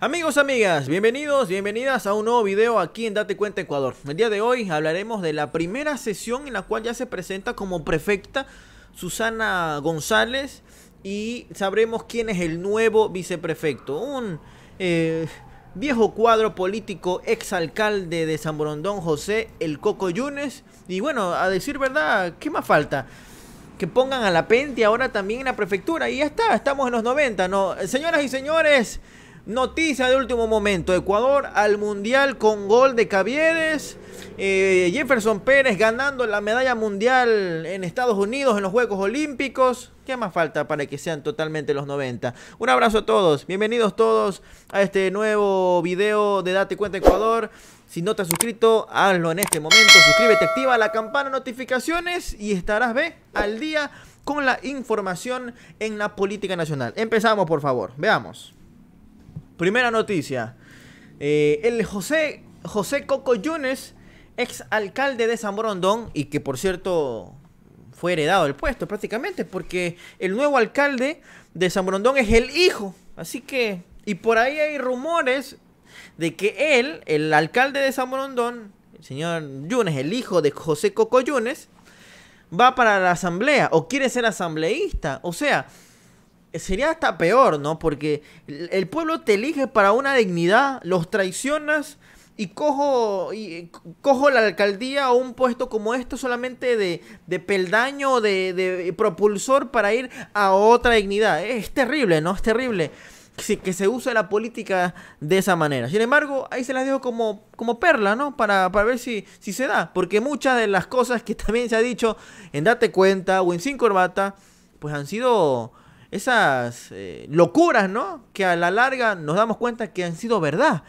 Amigos, amigas, bienvenidos, bienvenidas a un nuevo video aquí en Date Cuenta Ecuador. El día de hoy hablaremos de la primera sesión en la cual ya se presenta como prefecta Susana González y sabremos quién es el nuevo viceprefecto. Un eh, viejo cuadro político exalcalde de San Borondón, José El Coco Yunes. Y bueno, a decir verdad, ¿qué más falta? que pongan a la pente ahora también en la prefectura. Y ya está, estamos en los 90, ¿no? Señoras y señores, Noticia de último momento, Ecuador al Mundial con gol de Cavieres, eh, Jefferson Pérez ganando la medalla mundial en Estados Unidos en los Juegos Olímpicos. ¿Qué más falta para que sean totalmente los 90? Un abrazo a todos, bienvenidos todos a este nuevo video de Date Cuenta Ecuador. Si no te has suscrito, hazlo en este momento, suscríbete, activa la campana de notificaciones y estarás, al día con la información en la política nacional. Empezamos, por favor, veamos. Primera noticia. Eh, el José, José Coco Yunes, ex alcalde de San Borondón, y que por cierto fue heredado el puesto prácticamente, porque el nuevo alcalde de San Borondón es el hijo. Así que, y por ahí hay rumores de que él, el alcalde de San Borondón, el señor Yunes, el hijo de José Coco Yunes, va para la asamblea o quiere ser asambleísta. O sea, sería hasta peor, ¿no? Porque el pueblo te elige para una dignidad, los traicionas y cojo, y cojo la alcaldía o un puesto como esto solamente de, de peldaño, de, de, propulsor para ir a otra dignidad. Es terrible, ¿no? Es terrible que se use la política de esa manera. Sin embargo, ahí se las dejo como, como perla, ¿no? Para, para ver si, si se da. Porque muchas de las cosas que también se ha dicho en Date Cuenta o en Sin Corbata, pues han sido esas eh, locuras, ¿no? Que a la larga nos damos cuenta que han sido verdad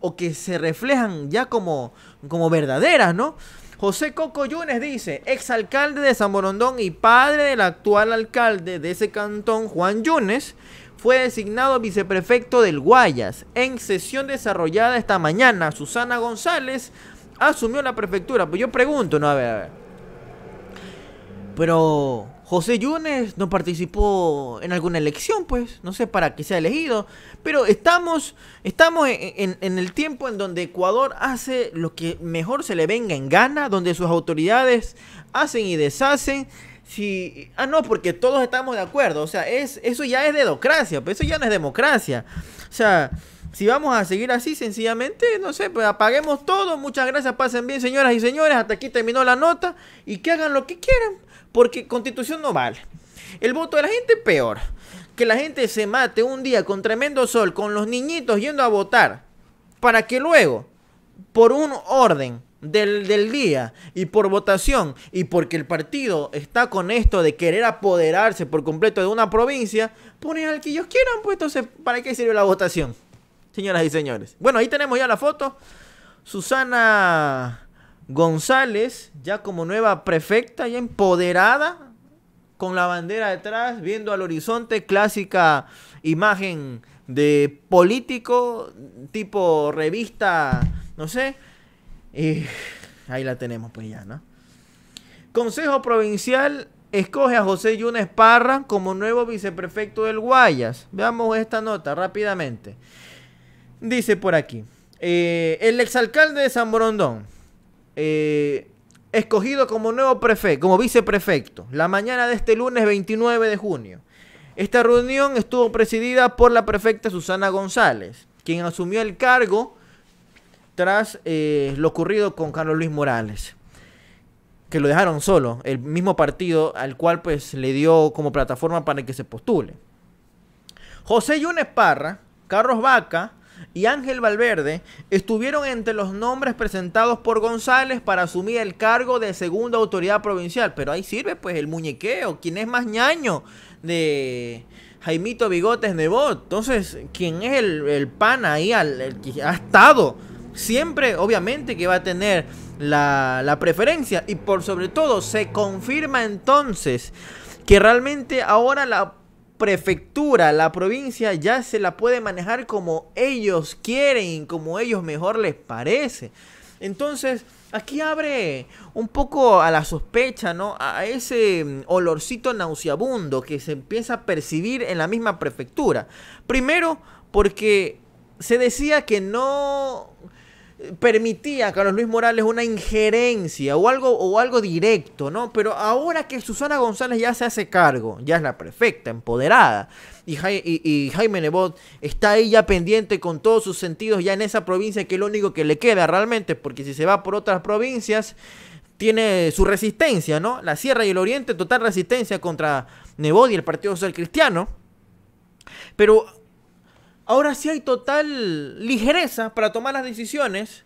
o que se reflejan ya como, como verdaderas, ¿no? José Coco Yunes dice, exalcalde de San Borondón y padre del actual alcalde de ese cantón, Juan Yunes, fue designado viceprefecto del Guayas. En sesión desarrollada esta mañana, Susana González asumió la prefectura. Pues yo pregunto, no, a ver, a ver. Pero, José Yunes no participó en alguna elección, pues, no sé para qué sea elegido, pero estamos, estamos en, el tiempo en donde Ecuador hace lo que mejor se le venga en gana, donde sus autoridades hacen y deshacen. Si, ah, no, porque todos estamos de acuerdo, o sea, es, eso ya es dedocracia, pero pues, eso ya no es democracia. O sea, si vamos a seguir así, sencillamente, no sé, pues apaguemos todo. Muchas gracias, pasen bien, señoras y señores. Hasta aquí terminó la nota y que hagan lo que quieran, porque constitución no vale. El voto de la gente peor. Que la gente se mate un día con tremendo sol, con los niñitos yendo a votar, para que luego, por un orden del, del día y por votación, y porque el partido está con esto de querer apoderarse por completo de una provincia, ponen al que ellos quieran, pues entonces, ¿para qué sirve la votación? señoras y señores. Bueno, ahí tenemos ya la foto. Susana González, ya como nueva prefecta, ya empoderada, con la bandera detrás, viendo al horizonte, clásica imagen de político, tipo revista, no sé. ahí la tenemos, pues ya, ¿no? Consejo Provincial escoge a José Yunes Parra como nuevo viceprefecto del Guayas. Veamos esta nota rápidamente. Dice por aquí. Eh, el exalcalde de San Borondón, eh, escogido como nuevo prefecto, como viceprefecto, la mañana de este lunes 29 de junio. Esta reunión estuvo presidida por la prefecta Susana González, quien asumió el cargo tras eh, lo ocurrido con Carlos Luis Morales, que lo dejaron solo, el mismo partido al cual pues le dio como plataforma para que se postule. José Yunes Parra, Carlos Vaca, y Ángel Valverde estuvieron entre los nombres presentados por González para asumir el cargo de segunda autoridad provincial. Pero ahí sirve pues el muñequeo, ¿Quién es más ñaño de Jaimito Bigotes Nebot. Entonces, ¿quién es el, el pana ahí, al, el que ha estado siempre, obviamente, que va a tener la preferencia. Y por sobre todo, se confirma entonces que realmente ahora la prefectura, la provincia ya se la puede manejar como ellos quieren, como ellos mejor les parece. Entonces, aquí abre un poco a la sospecha, ¿no? A ese mm, olorcito nauseabundo que se empieza a percibir en la misma prefectura. Primero, porque se decía que no permitía a Carlos Luis Morales una injerencia o algo, o algo directo, ¿no? Pero ahora que Susana González ya se hace cargo, ya es la perfecta, empoderada, y, y, Jaime Nebot está ahí ya pendiente con todos sus sentidos ya en esa provincia que es lo único que le queda realmente, porque si se va por otras provincias, tiene su resistencia, ¿no? La Sierra y el Oriente, total resistencia contra Nebot y el Partido Social Cristiano. Pero Ahora sí hay total ligereza para tomar las decisiones.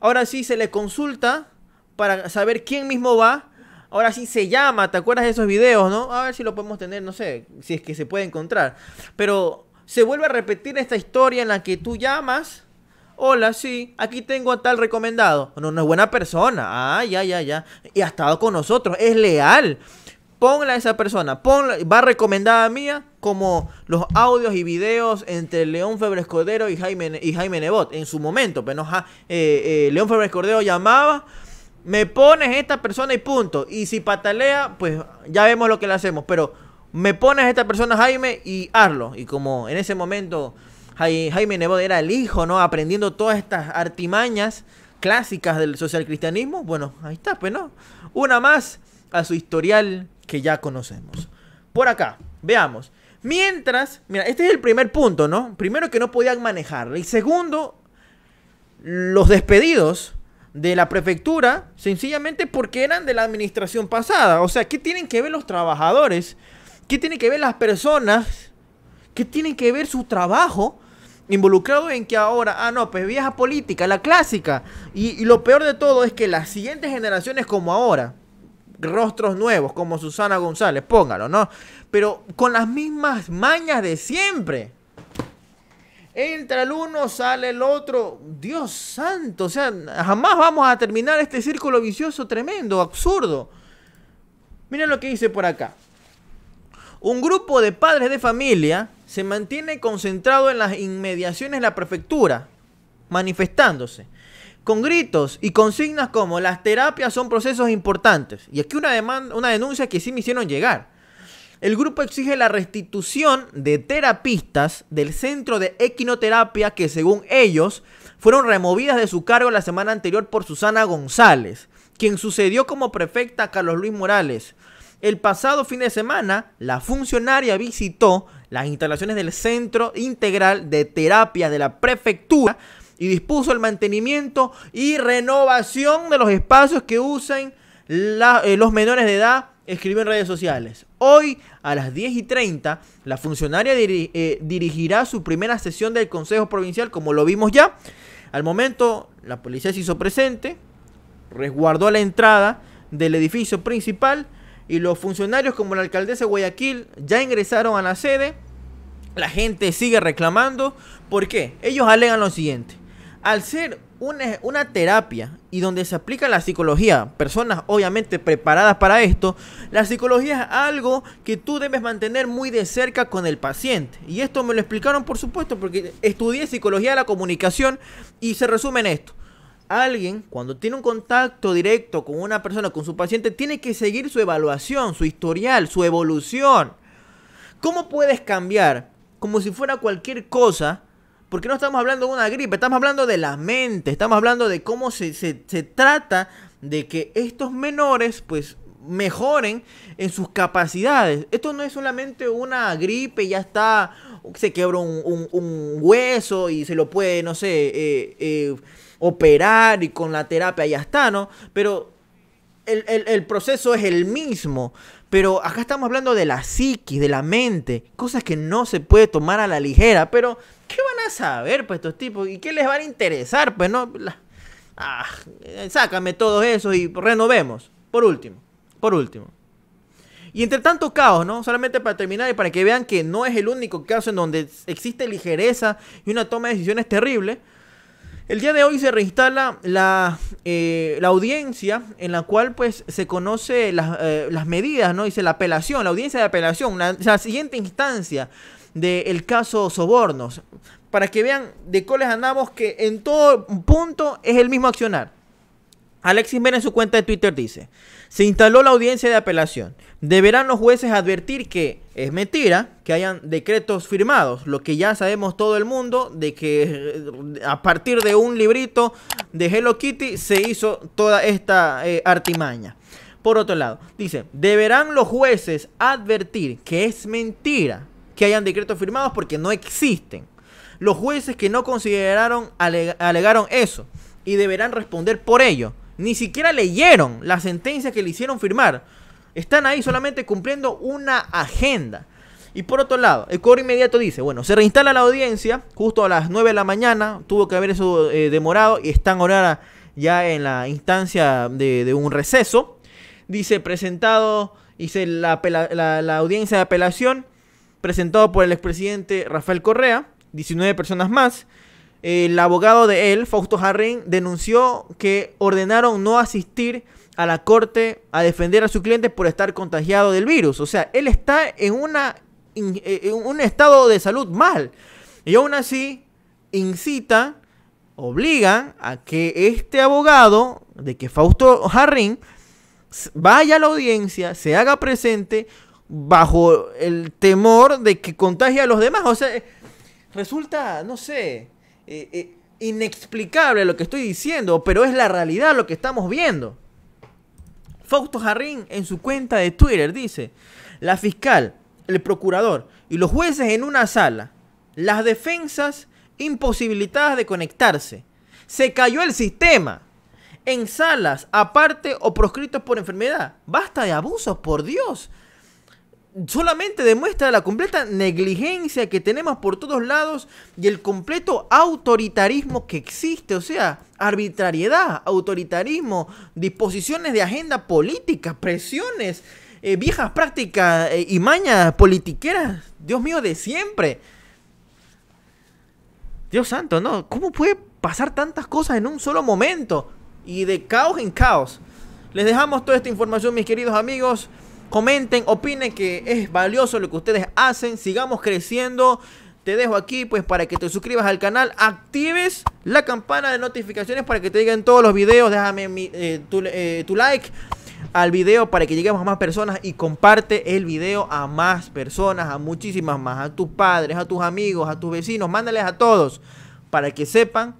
Ahora sí se le consulta para saber quién mismo va. Ahora sí se llama, ¿te acuerdas de esos videos, no? A ver si lo podemos tener, no sé, si es que se puede encontrar. Pero se vuelve a repetir esta historia en la que tú llamas. Hola, sí, aquí tengo a tal recomendado. No, no es buena persona. Ah, ya, ya, ya. Y ha estado con nosotros, es leal ponla a esa persona, va recomendada mía como los audios y videos entre León Febres Cordero y Jaime, y Jaime Nebot en su momento. Pero pues, eh, eh, León Febres Cordero llamaba, me pones esta persona y punto. Y si patalea, pues ya vemos lo que le hacemos. Pero me pones esta persona, Jaime, y Arlo. Y como en ese momento Jaime Nebot era el hijo, ¿no? Aprendiendo todas estas artimañas clásicas del social cristianismo, bueno, ahí está, pues no. Una más a su historial que ya conocemos. Por acá, veamos. Mientras, mira, este es el primer punto, ¿no? Primero que no podían manejar. Y segundo, los despedidos de la prefectura sencillamente porque eran de la administración pasada. O sea, ¿qué tienen que ver los trabajadores? ¿Qué tienen que ver las personas? ¿Qué tienen que ver su trabajo? Involucrado en que ahora, ah, no, pues vieja política, la clásica. y lo peor de todo es que las siguientes generaciones como ahora, rostros nuevos, como Susana González, póngalo, ¿no? Pero con las mismas mañas de siempre. Entra el uno, sale el otro. Dios santo, o sea, jamás vamos a terminar este círculo vicioso tremendo, absurdo. Miren lo que dice por acá. Un grupo de padres de familia se mantiene concentrado en las inmediaciones de la prefectura, manifestándose con gritos y consignas como las terapias son procesos importantes. Y aquí una, una denuncia que sí me hicieron llegar. El grupo exige la restitución de terapistas del centro de equinoterapia que según ellos fueron removidas de su cargo la semana anterior por Susana González, quien sucedió como prefecta a Carlos Luis Morales. El pasado fin de semana, la funcionaria visitó las instalaciones del Centro Integral de Terapia de la Prefectura y dispuso el mantenimiento y renovación de los espacios que usan eh, los menores de edad, escribió en redes sociales. Hoy, a las 10 y 30, la funcionaria eh, dirigirá su primera sesión del Consejo Provincial, como lo vimos ya. Al momento, la policía se hizo presente, resguardó la entrada del edificio principal y los funcionarios como la alcaldesa de Guayaquil ya ingresaron a la sede. La gente sigue reclamando. ¿Por qué? Ellos alegan lo siguiente al ser una, terapia y donde se aplica la psicología, personas obviamente preparadas para esto, la psicología es algo que tú debes mantener muy de cerca con el paciente. Y esto me lo explicaron por supuesto porque estudié psicología de la comunicación y se resume en esto. Alguien cuando tiene un contacto directo con una persona, con su paciente, tiene que seguir su evaluación, su historial, su evolución. ¿Cómo puedes cambiar como si fuera cualquier cosa porque no estamos hablando de una gripe, estamos hablando de la mente, estamos hablando de cómo se, se, trata de que estos menores pues mejoren en sus capacidades. Esto no es solamente una gripe, ya está, se quebró un, hueso y se lo puede, no sé, eh, eh, operar y con la terapia ya está, ¿no? Pero el proceso es el mismo. Pero acá estamos hablando de la psiquis, de la mente, cosas que no se puede tomar a la ligera. Pero, ¿qué van a saber, pues, estos tipos? ¿Y qué les van a interesar, pues, no? Ah, sácame todo eso y renovemos. Por último, por último. Y entre tanto caos, ¿no? Solamente para terminar y para que vean que no es el único caso en donde existe ligereza y una toma de decisiones terrible. El día de hoy se reinstala la, eh, la audiencia en la cual pues se conoce las, eh, las medidas, ¿no? Dice la apelación, la audiencia de apelación, la, siguiente instancia del caso Sobornos. Para que vean de cuáles andamos que en todo punto es el mismo accionar. Alexis Mena en su cuenta de Twitter dice, se instaló la audiencia de apelación. Deberán los jueces advertir que es mentira que hayan decretos firmados, lo que ya sabemos todo el mundo, de que eh, a partir de un librito de Hello Kitty se hizo toda esta eh, artimaña. Por otro lado, dice, deberán los jueces advertir que es mentira que hayan decretos firmados porque no existen. Los jueces que no consideraron, alegaron eso y deberán responder por ello. Ni siquiera leyeron la sentencia que le hicieron firmar. Están ahí solamente cumpliendo una agenda. Y por otro lado, el coro inmediato dice, bueno, se reinstala la audiencia justo a las 9 de la mañana, tuvo que haber eso eh, demorado y están ahora ya en la instancia de, un receso. Dice, presentado, dice la, la audiencia de apelación, presentado por el expresidente Rafael Correa, 19 personas más, el abogado de él, Fausto Jarrín, denunció que ordenaron no asistir a la corte a defender a su cliente por estar contagiado del virus. O sea, él está en, una, eh, eh, un estado de salud mal. Y aún así, incita, obliga a que este abogado, de que Fausto Jarrín, vaya a la audiencia, se haga presente bajo el temor de que contagie a los demás. O sea, resulta, no sé, eh, eh, inexplicable lo que estoy diciendo, pero es la realidad lo que estamos viendo. Fausto Jarrín en su cuenta de Twitter dice, la fiscal, el procurador y los jueces en una sala, las defensas imposibilitadas de conectarse, se cayó el sistema. En salas, aparte o proscritos por enfermedad. Basta de abusos, por Dios solamente demuestra la completa negligencia que tenemos por todos lados y el completo autoritarismo que existe, o sea, arbitrariedad, autoritarismo, disposiciones de agenda política, presiones, eh, viejas prácticas eh, y mañas politiqueras, Dios mío, de siempre. Dios santo, ¿no? ¿Cómo puede pasar tantas cosas en un solo momento? Y de caos en caos. Les dejamos toda esta información, mis queridos amigos comenten, opinen que es valioso lo que ustedes hacen, sigamos creciendo. Te dejo aquí pues para que te suscribas al canal, actives la campana de notificaciones para que te lleguen todos los videos, déjame eh, tu, eh, tu like al video para que lleguemos a más personas y comparte el video a más personas, a muchísimas más, a tus padres, a tus amigos, a tus vecinos, mándales a todos para que sepan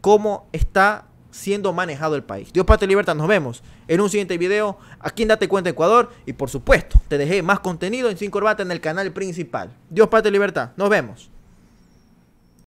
cómo está siendo manejado el país. Dios, Patria Libertad, nos vemos en un siguiente video aquí en Date Cuenta Ecuador. Y por supuesto, te dejé más contenido en Sin Corbata en el canal principal. Dios, Patria Libertad, nos vemos.